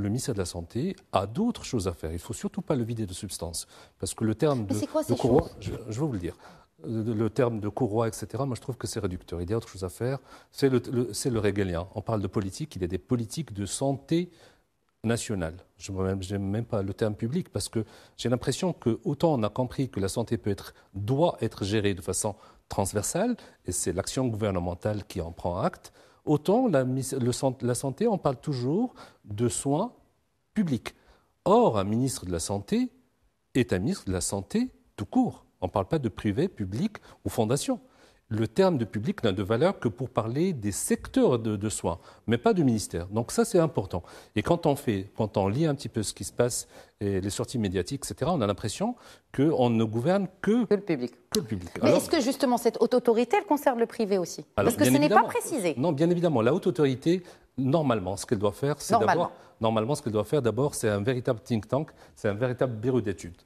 le ministère de la Santé a d'autres choses à faire. Il ne faut surtout pas le vider de substance. Parce que le terme de, courroie, je, vais vous le dire, euh, le terme de courroie, etc., moi je trouve que c'est réducteur. Il y a d'autres choses à faire. C'est le, régalien. On parle de politique, il y a des politiques de santé nationale. Je n'aime même pas le terme public parce que j'ai l'impression que autant on a compris que la santé doit être gérée de façon transversale, et c'est l'action gouvernementale qui en prend acte, Autant la, santé, on parle toujours de soins publics. Or, un ministre de la Santé est un ministre de la Santé tout court. On ne parle pas de privé, public ou fondation le terme de public n'a de valeur que pour parler des secteurs de, soins, mais pas du ministère. Donc ça, c'est important. Et quand on lit un petit peu ce qui se passe, et les sorties médiatiques, etc., on a l'impression qu'on ne gouverne que, le public. Mais est-ce que justement cette haute autorité, elle concerne le privé aussi Parce que ce n'est pas précisé. Non, bien évidemment. La haute autorité, normalement, ce qu'elle doit faire, c'est d'abord... Normalement, ce qu'elle doit faire d'abord, c'est un véritable think tank, c'est un véritable bureau d'études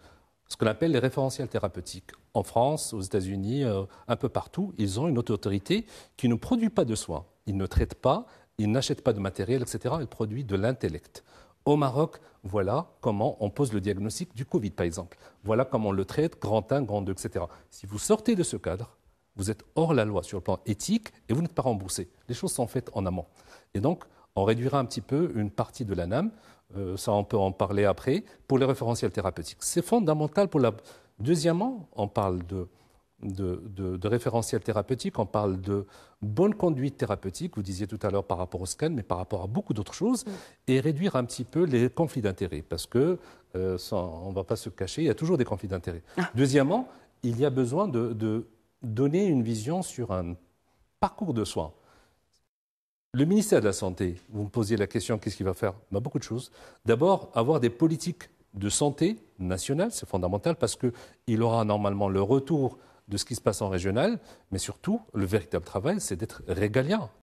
ce qu'on appelle les référentiels thérapeutiques. En France, aux États-Unis, euh, un peu partout, ils ont une autorité qui ne produit pas de soins. Ils ne traitent pas, ils n'achètent pas de matériel, etc. Ils produisent de l'intellect. Au Maroc, voilà comment on pose le diagnostic du Covid, par exemple. Voilà comment on le traite, grand 1, grand 2, etc. Si vous sortez de ce cadre, vous êtes hors la loi sur le plan éthique et vous n'êtes pas remboursé. Les choses sont faites en amont. Et donc, on réduira un petit peu une partie de l'ANAM, euh, ça on peut en parler après, pour les référentiels thérapeutiques. C'est fondamental pour la... Deuxièmement, on parle de, référentiels thérapeutiques, on parle de bonne conduite thérapeutique, vous disiez tout à l'heure par rapport au scan, mais par rapport à beaucoup d'autres choses, mm. et réduire un petit peu les conflits d'intérêts, parce que, euh, on ne va pas se cacher, il y a toujours des conflits d'intérêts. Ah. Deuxièmement, il y a besoin de donner une vision sur un parcours de soins. Le ministère de la Santé, vous me posiez la question, qu'est-ce qu'il va faire bah, Beaucoup de choses. D'abord, avoir des politiques de santé nationales, c'est fondamental, parce qu'il aura normalement le retour de ce qui se passe en régional, mais surtout, le véritable travail, c'est d'être régalien.